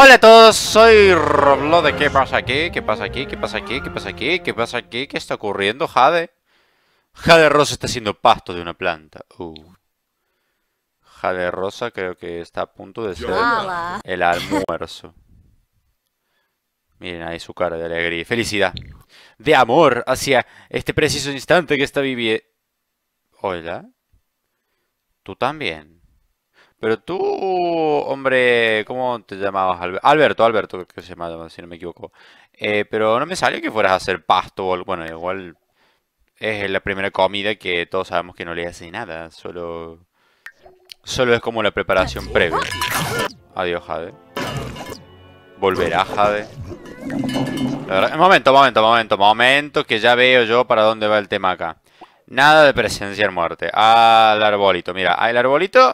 Hola a todos, soy Roblo de ¿Qué pasa aquí? ¿Qué pasa aquí? ¿Qué pasa aquí? ¿Qué pasa aquí? ¿Qué pasa aquí? ¿Qué está ocurriendo, Jade? Jade Rosa está haciendo pasto de una planta. Uh. Jade Rosa creo que está a punto de ser el almuerzo. Miren ahí su cara de alegría y felicidad. De amor hacia este preciso instante que está viviendo. Hola. Tú también. Pero tú, hombre, ¿cómo te llamabas? Alberto, Alberto, que se llama, si no me equivoco. Eh, pero no me salió que fueras a hacer pasto. Bueno, igual es la primera comida que todos sabemos que no le hace nada. Solo, solo es como la preparación previa. Adiós, Jade. Volverá, Jade. Un momento, momento, momento, momento, que ya veo yo para dónde va el tema acá. Nada de presencia en muerte. Al arbolito, mira, al arbolito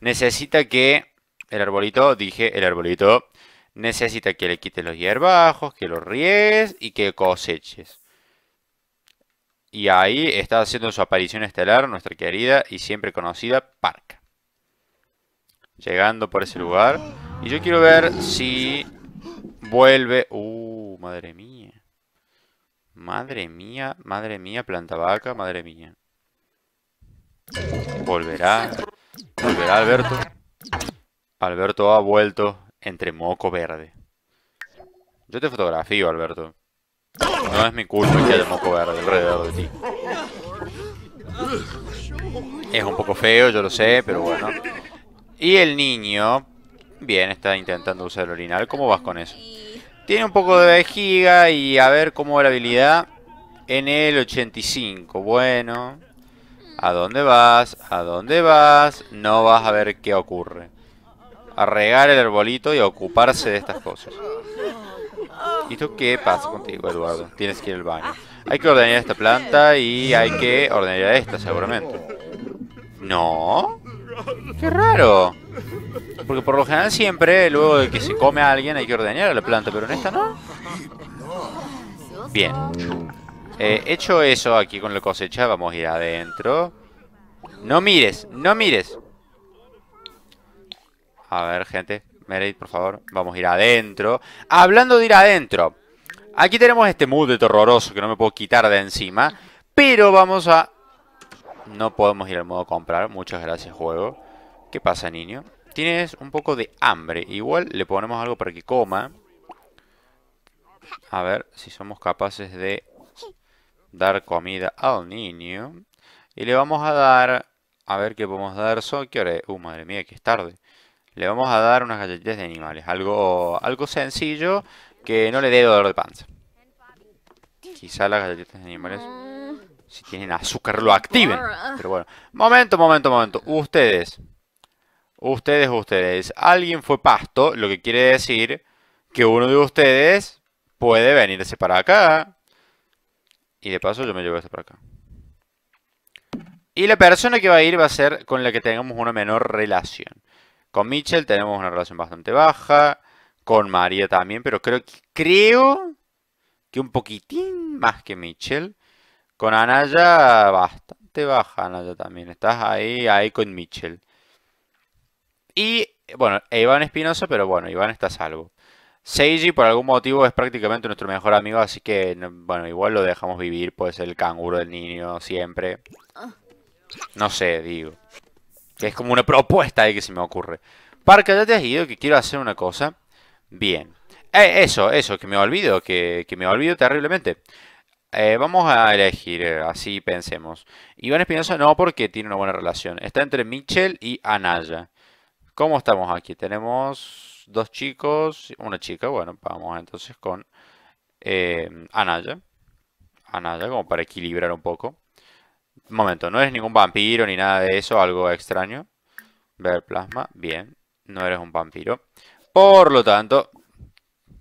Necesita que el arbolito, dije, el arbolito necesita que le quites los hierbajos, que los ríes y que coseches. Y ahí está haciendo su aparición estelar nuestra querida y siempre conocida Parca. Llegando por ese lugar. Y yo quiero ver si vuelve... ¡Uh! Madre mía. Madre mía, madre mía, planta vaca, madre mía. Volverá. Volverá Alberto. Alberto ha vuelto entre moco verde. Yo te fotografío, Alberto. No es mi culpa que haya moco verde alrededor de ti. Es un poco feo, yo lo sé, pero bueno. Y el niño... Bien, está intentando usar el orinal. ¿Cómo vas con eso? Tiene un poco de vejiga y a ver cómo va la habilidad. En el 85, bueno. ¿A dónde vas? ¿A dónde vas? No vas a ver qué ocurre. A regar el arbolito y a ocuparse de estas cosas. ¿Y tú qué pasa contigo, Eduardo? Tienes que ir al baño. Hay que ordenar esta planta y hay que ordenar esta, seguramente. ¿No? ¡Qué raro! Porque por lo general siempre, luego de que se come a alguien, hay que ordenar la planta, pero en esta no. Bien. Eh, hecho eso aquí con la cosecha, vamos a ir adentro. No mires, no mires. A ver, gente. Meredith, por favor. Vamos a ir adentro. Hablando de ir adentro. Aquí tenemos este mood de terroroso que no me puedo quitar de encima. Pero vamos a... No podemos ir al modo comprar. Muchas gracias, juego. ¿Qué pasa, niño? Tienes un poco de hambre. Igual le ponemos algo para que coma. A ver si somos capaces de dar comida al niño. Y le vamos a dar, a ver qué podemos dar, son, ¿qué hora es? Uh, madre mía, que es tarde. Le vamos a dar unas galletitas de animales, algo, algo sencillo que no le dé dolor de panza. Quizá las galletitas de animales, si tienen azúcar, lo activen. Pero bueno, momento, momento, momento. Ustedes, ustedes, ustedes. Alguien fue pasto, lo que quiere decir que uno de ustedes puede venirse para acá. Y de paso yo me llevo esto para acá. Y la persona que va a ir va a ser con la que tengamos una menor relación. Con Mitchell tenemos una relación bastante baja. Con María también, pero creo que, creo que un poquitín más que Mitchell. Con Anaya bastante baja, Anaya también. Estás ahí, ahí con Mitchell. Y bueno, Iván Espinosa, pero bueno, Iván está salvo. Seiji por algún motivo es prácticamente nuestro mejor amigo, así que bueno, igual lo dejamos vivir, pues el canguro del niño siempre. No sé, digo. es como una propuesta ahí que se me ocurre. Parca, ya te has ido, que quiero hacer una cosa. Bien. Eh, eso, eso, que me olvido, que, me olvido terriblemente. Eh, vamos a elegir, eh, así pensemos. Iván Espinosa no, porque tiene una buena relación. Está entre Mitchell y Anaya. ¿Cómo estamos aquí? Tenemos dos chicos, una chica. Bueno, vamos entonces con eh, Anaya. Anaya, como para equilibrar un poco. Momento, no eres ningún vampiro ni nada de eso, algo extraño. Ver plasma, bien, no eres un vampiro. Por lo tanto,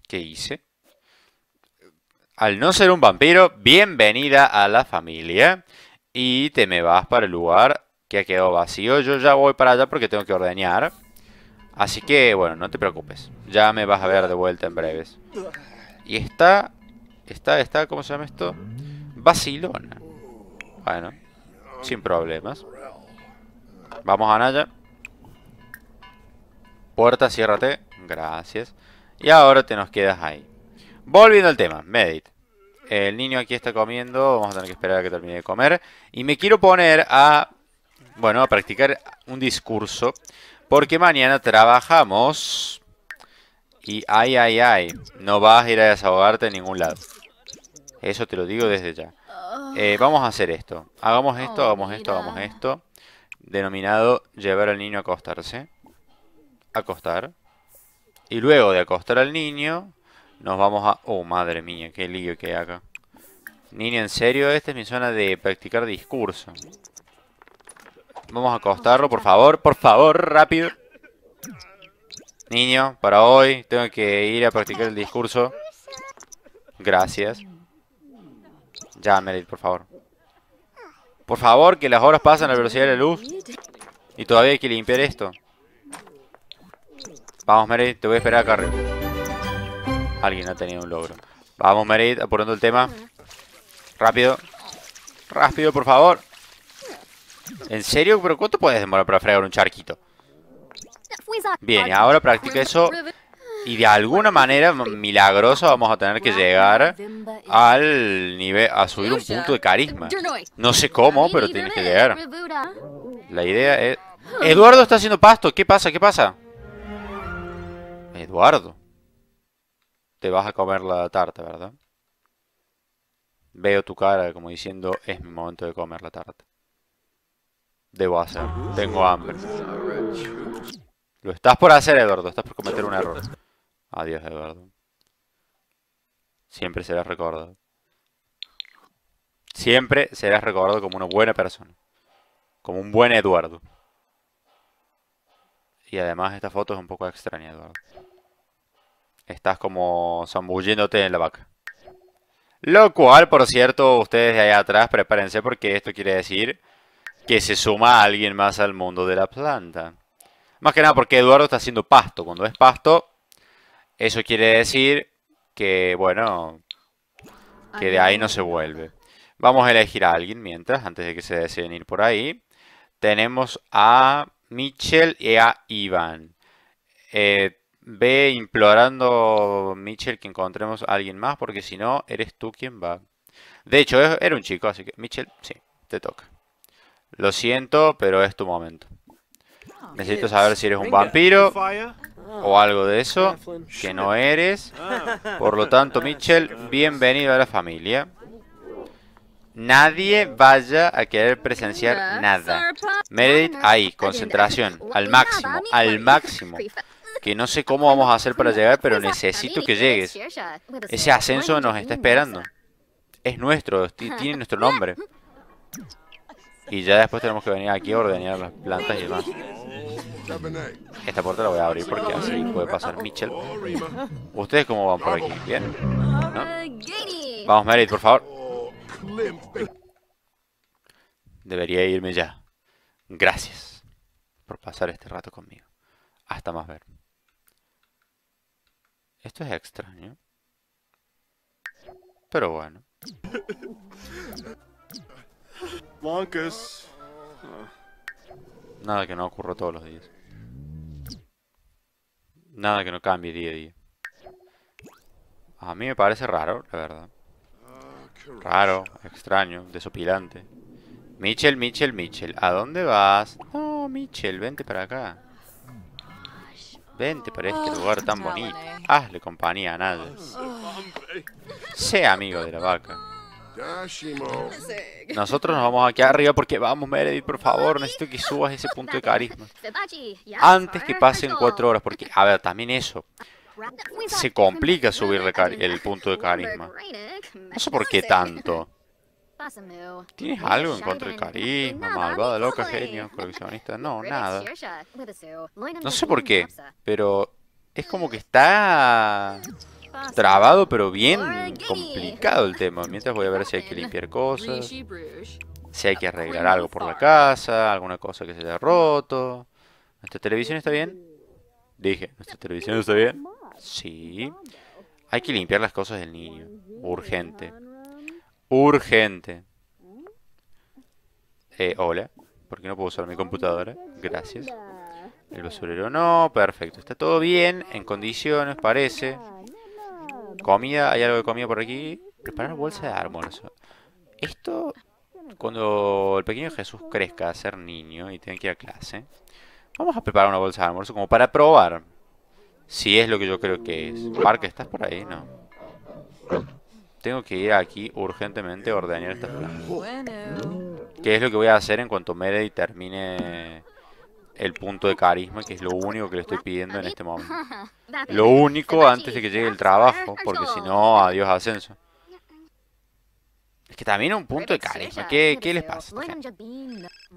¿qué hice? Al no ser un vampiro, bienvenida a la familia. Y te me vas para el lugar que ha quedado vacío. Yo ya voy para allá porque tengo que ordeñar. Así que, bueno, no te preocupes. Ya me vas a ver de vuelta en breves. Y está... Está, está, ¿cómo se llama esto? Basilona. Bueno, sin problemas. Vamos a Naya. Puerta, ciérrate. Gracias. Y ahora te nos quedas ahí. Volviendo al tema, Medit. El niño aquí está comiendo, vamos a tener que esperar a que termine de comer. Y me quiero poner a, bueno, a practicar un discurso porque mañana trabajamos. Y ay, ay, ay. No vas a ir a desahogarte en ningún lado. Eso te lo digo desde ya. Ah. Eh, vamos a hacer esto. Hagamos esto, oh, hagamos esto, hagamos esto. Denominado llevar al niño a acostarse. Acostar. Y luego de acostar al niño, nos vamos a... Oh, madre mía, qué lío que hay acá. Niño, en serio, esta es mi zona de practicar discurso. Vamos a acostarlo, por favor, por favor, rápido. Niño, para hoy tengo que ir a practicar el discurso. Gracias. Ya, Meredith, por favor. Por favor, que las horas pasan a la velocidad de la luz. Y todavía hay que limpiar esto. Vamos, Meredith, te voy a esperar acá Alguien ha tenido un logro. Vamos, Meredith, apurando el tema. Rápido. Rápido, por favor. ¿En serio? ¿Pero cuánto puedes demorar para fregar un charquito? Bien, ahora practica eso. Y de alguna manera milagrosa vamos a tener que llegar al nivel... A subir un punto de carisma. No sé cómo, pero tienes que llegar. La idea es... Eduardo está haciendo pasto. ¿Qué pasa? ¿Qué pasa? Eduardo. Te vas a comer la tarta, ¿verdad? Veo tu cara como diciendo, es mi momento de comer la tarta. Debo hacer. Tengo hambre. Lo estás por hacer, Eduardo. Estás por cometer un error. Adiós, Eduardo. Siempre serás recordado. Siempre serás recordado como una buena persona. Como un buen Eduardo. Y además esta foto es un poco extraña, Eduardo. Estás como zambulliéndote en la vaca. Lo cual, por cierto, ustedes de allá atrás prepárense porque esto quiere decir que se suma a alguien más al mundo de la planta. Más que nada porque Eduardo está haciendo pasto. Cuando es pasto, eso quiere decir que, bueno, que de ahí no se vuelve. Vamos a elegir a alguien mientras, antes de que se deciden ir por ahí. Tenemos a Mitchell y a Iván. Eh, ve implorando, Mitchell, que encontremos a alguien más, porque si no, eres tú quien va. De hecho, era un chico, así que Mitchell, sí, te toca. Lo siento, pero es tu momento. Ah, necesito saber si eres un vampiro o algo de eso, que no eres. Ah. Por lo tanto, ah, Mitchell, bienvenido a la familia. Nadie vaya a querer presenciar nada. Meredith, ahí, concentración, al máximo, al máximo. Que no sé cómo vamos a hacer para llegar, pero necesito que llegues. Ese ascenso nos está esperando. Es nuestro, tiene nuestro nombre. Y ya después tenemos que venir aquí a ordenar las plantas y demás. Esta puerta la voy a abrir porque así puede pasar Mitchell. ¿Ustedes cómo van por aquí? ¿Bien? Vamos, Merit, por favor. Debería irme ya. Gracias por pasar este rato conmigo. Hasta más ver. Esto es extraño. Pero bueno. Nada que no ocurra todos los días. Nada que no cambie día a día. A mí me parece raro, la verdad. Raro, extraño, desopilante. Mitchell, Mitchell, Mitchell, ¿a dónde vas? No, Mitchell, vente para acá. Vente para este lugar tan bonito. Hazle compañía a nadie. Sea amigo de la vaca. Nosotros nos vamos aquí arriba porque vamos, Meredith, por favor, necesito que subas ese punto de carisma. Antes que pasen cuatro horas, porque, a ver, también eso. Se complica subir el punto de carisma. No sé por qué tanto. ¿Tienes algo en contra del carisma, malvada, loca, genio, coleccionista? No, nada. No sé por qué, pero es como que está trabado, pero bien complicado el tema. Mientras voy a ver si hay que limpiar cosas, si hay que arreglar algo por la casa, alguna cosa que se haya roto. ¿Nuestra televisión está bien? Dije, ¿nuestra televisión está bien? Sí. Hay que limpiar las cosas del niño. Urgente. Urgente. Eh, hola. ¿Por qué no puedo usar mi computadora? Gracias. El basurero no. Perfecto. Está todo bien. En condiciones, parece. Comida, hay algo de comida por aquí. Preparar bolsa de almuerzo. Esto, cuando el pequeño Jesús crezca a ser niño y tenga que ir a clase, vamos a preparar una bolsa de almuerzo como para probar si es lo que yo creo que es. Parque, ¿estás por ahí? No. Tengo que ir aquí urgentemente a ordenar estas plantas. ¿Qué es lo que voy a hacer en cuanto Meredith termine el punto de carisma, que es lo único que le estoy pidiendo en este momento. Lo único antes de que llegue el trabajo, porque si no, adiós ascenso. Es que también un punto de carisma. ¿Qué, qué les pasa?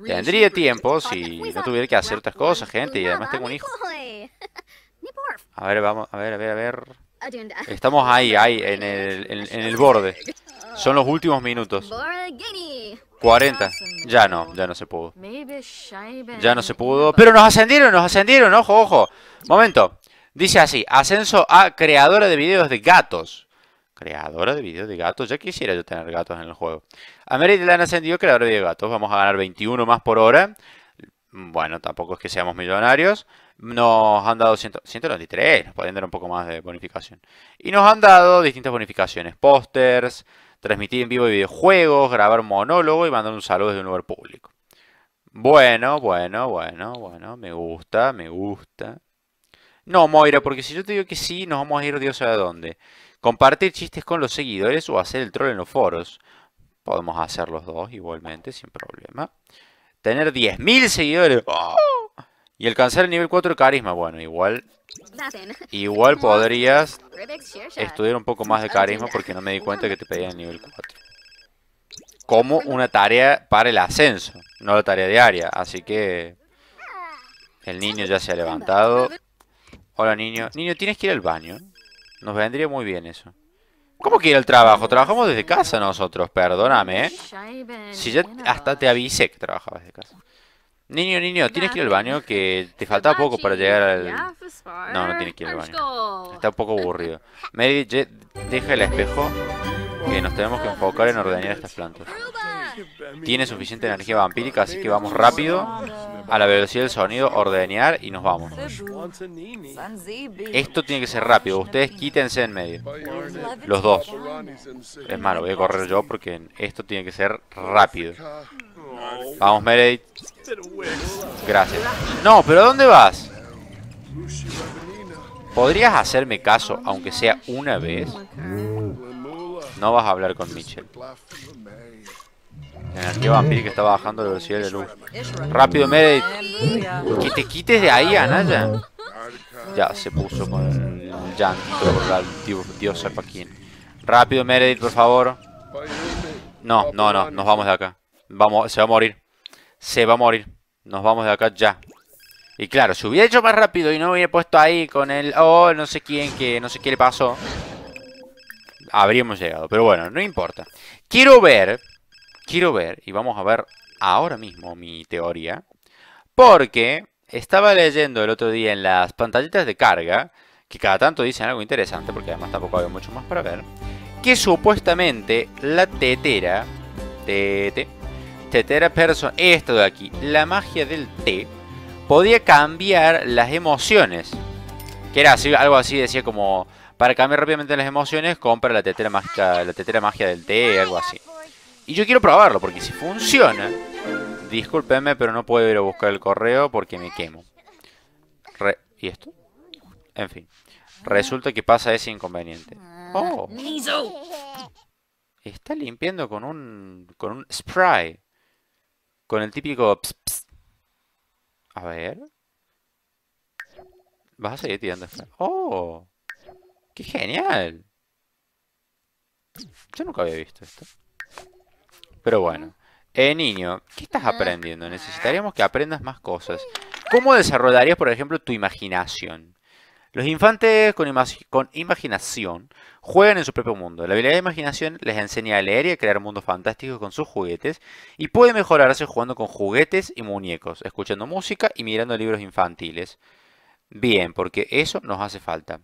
Tendría tiempo si no tuviera que hacer otras cosas, gente. Y además tengo un hijo. A ver, vamos, a ver, a ver, a ver. Estamos ahí, ahí, en el, en, el borde. Son los últimos minutos. 40. Ya no, ya no se pudo. Ya no se pudo. Pero nos ascendieron, nos ascendieron, ojo, ojo. Momento. Dice así, ascenso a creadora de videos de gatos. Creadora de videos de gatos. Ya quisiera yo tener gatos en el juego. A Meredith le han ascendido creadora de de gatos. Vamos a ganar 21 más por hora. Bueno, tampoco es que seamos millonarios nos han dado 193, nos podrían dar un poco más de bonificación. Y nos han dado distintas bonificaciones, pósters, transmitir en vivo videojuegos, grabar monólogo y mandar un saludo desde un lugar público. Bueno, bueno, bueno, bueno, me gusta, me gusta. No, Moira, porque si yo te digo que sí, nos vamos a ir Dios sabe a dónde. Compartir chistes con los seguidores o hacer el troll en los foros. Podemos hacer los dos igualmente, sin problema. Tener 10.000 seguidores. ¡Oh! Y alcanzar el nivel 4 de carisma, bueno, igual... Igual podrías estudiar un poco más de carisma porque no me di cuenta que te pedían el nivel 4. Como una tarea para el ascenso, no la tarea diaria. Así que el niño ya se ha levantado. Hola niño. Niño, tienes que ir al baño. Nos vendría muy bien eso. ¿Cómo que ir al trabajo? Trabajamos desde casa nosotros, perdóname, ¿eh? Si ya hasta te avisé que trabajabas desde casa. Niño, niño, tienes que ir al baño, que te falta poco para llegar al... No, no tienes que ir al baño. Está un poco aburrido. Mary, deja el espejo, que nos tenemos que enfocar en ordenar estas plantas. Tiene suficiente energía vampírica, así que vamos rápido, a la velocidad del sonido, ordenar y nos vamos. Esto tiene que ser rápido, ustedes quítense en medio. Los dos. Es malo, voy a correr yo porque esto tiene que ser rápido. Vamos, Meredith. Gracias. No, pero dónde vas? ¿Podrías hacerme caso, aunque sea una vez? Mm. No vas a hablar con Mitchell. energía que está bajando la velocidad de luz. Rápido, Meredith. Que te quites de ahí, Anaya. Ya se puso con el Jan por la Rápido, Meredith, por favor. No, no, no, nos vamos de acá. Vamos, se va a morir. Se va a morir. Nos vamos de acá ya. Y claro, si hubiera hecho más rápido y no hubiera puesto ahí con el... Oh, no sé quién, que no sé qué le pasó. Habríamos llegado. Pero bueno, no importa. Quiero ver... Quiero ver, y vamos a ver ahora mismo mi teoría. Porque estaba leyendo el otro día en las pantallitas de carga, que cada tanto dicen algo interesante, porque además tampoco había mucho más para ver, que supuestamente la tetera, tete, Tetera este persona, esto de aquí, la magia del té, podía cambiar las emociones. Que era algo así, decía como, para cambiar rápidamente las emociones, compra la tetera mágica, la tetera magia del té, algo así. Y yo quiero probarlo, porque si funciona, discúlpenme, pero no puedo ir a buscar el correo porque me quemo. ¿Y esto? En fin. Resulta que pasa ese inconveniente. Oh. Está limpiando con un, con un spray. Con el típico... Ps, A ver... Vas a seguir tirando. ¡Oh! ¡Qué genial! Yo nunca había visto esto. Pero bueno. Eh, niño, ¿qué estás aprendiendo? Necesitaríamos que aprendas más cosas. ¿Cómo desarrollarías, por ejemplo, tu imaginación? Los infantes con, imaginación juegan en su propio mundo. La habilidad de imaginación les enseña a leer y a crear mundos fantásticos con sus juguetes y puede mejorarse jugando con juguetes y muñecos, escuchando música y mirando libros infantiles. Bien, porque eso nos hace falta.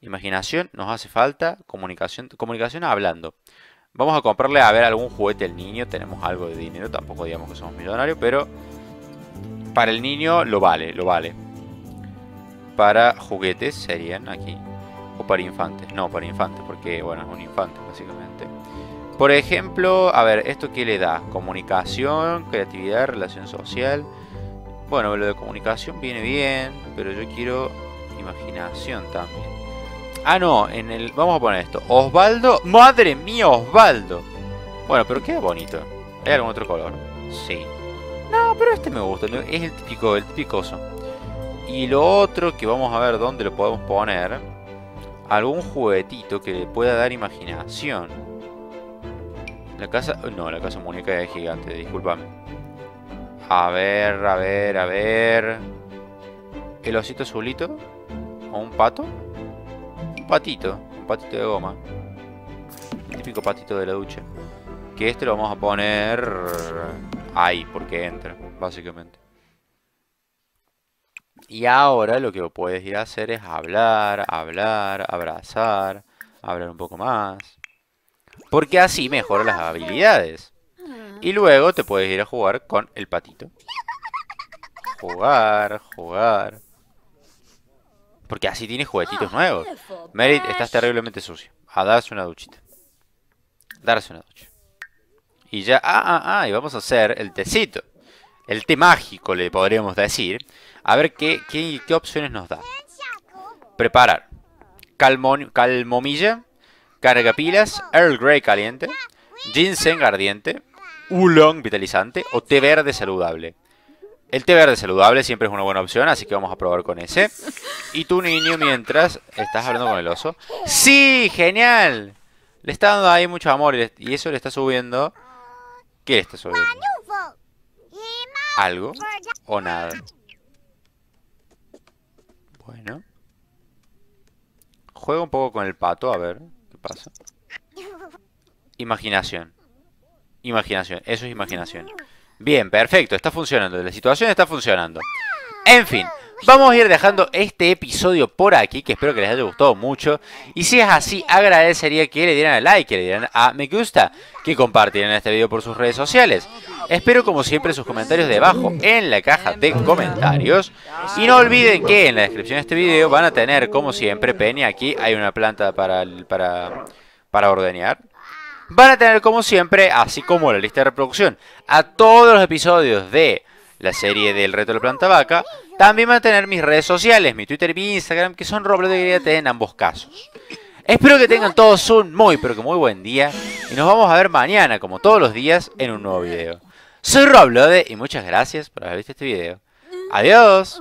Imaginación nos hace falta, comunicación, comunicación hablando. Vamos a comprarle a ver algún juguete al niño, tenemos algo de dinero, tampoco digamos que somos millonarios, pero para el niño lo vale, lo vale para juguetes serían aquí. O para infantes. No, para infantes, porque bueno, es un infante básicamente. Por ejemplo, a ver, ¿esto qué le da? Comunicación, creatividad, relación social. Bueno, lo de comunicación viene bien, pero yo quiero imaginación también. Ah, no, en el. Vamos a poner esto. Osvaldo. ¡Madre mía, Osvaldo! Bueno, pero queda bonito. ¿Hay algún otro color? Sí. No, pero este me gusta. Es el típico, el típico. Y lo otro que vamos a ver dónde lo podemos poner, algún juguetito que le pueda dar imaginación. La casa... No, la casa muñeca es gigante, discúlpame. A ver, a ver, a ver... ¿El osito azulito? ¿O un pato? Un patito, un patito de goma. El típico patito de la ducha. Que este lo vamos a poner... Ahí, porque entra, básicamente. Y ahora lo que puedes ir a hacer es hablar, hablar, abrazar, hablar un poco más. Porque así mejora las habilidades. Y luego te puedes ir a jugar con el patito. Jugar, jugar. Porque así tienes juguetitos nuevos. Merit, estás terriblemente sucio. A darse una duchita. Darse una ducha. Y ya, ah, ah, ah, y vamos a hacer el tecito el té mágico, le podríamos decir. A ver qué, qué, opciones nos da. Preparar. calmomilla, cargapilas, Earl Grey caliente, ginseng ardiente, oolong vitalizante o té verde saludable. El té verde saludable siempre es una buena opción, así que vamos a probar con ese. Y tu niño, mientras estás hablando con el oso. ¡Sí! ¡Genial! Le está dando ahí mucho amor y eso le está subiendo... ¿Qué le está subiendo? algo o nada. Bueno. Juego un poco con el pato, a ver qué pasa. Imaginación. Imaginación, eso es imaginación. Bien, perfecto, está funcionando. La situación está funcionando. En fin, Vamos a ir dejando este episodio por aquí, que espero que les haya gustado mucho. Y si es así, agradecería que le dieran a like, que le dieran a me gusta, que compartieran este video por sus redes sociales. Espero como siempre sus comentarios debajo en la caja de comentarios. Y no olviden que en la descripción de este video van a tener como siempre Penny. Aquí hay una planta para, para, para ordeñar van a tener como siempre, así como la lista de reproducción, a todos los episodios de la serie del reto de la planta vaca. También van a tener mis redes sociales, mi Twitter y mi Instagram, que son Robledo en ambos casos. Espero que tengan todos un muy, pero que muy buen día. Y nos vamos a ver mañana, como todos los días, en un nuevo video. Soy Roblode y muchas gracias por haber visto este video. ¡Adiós!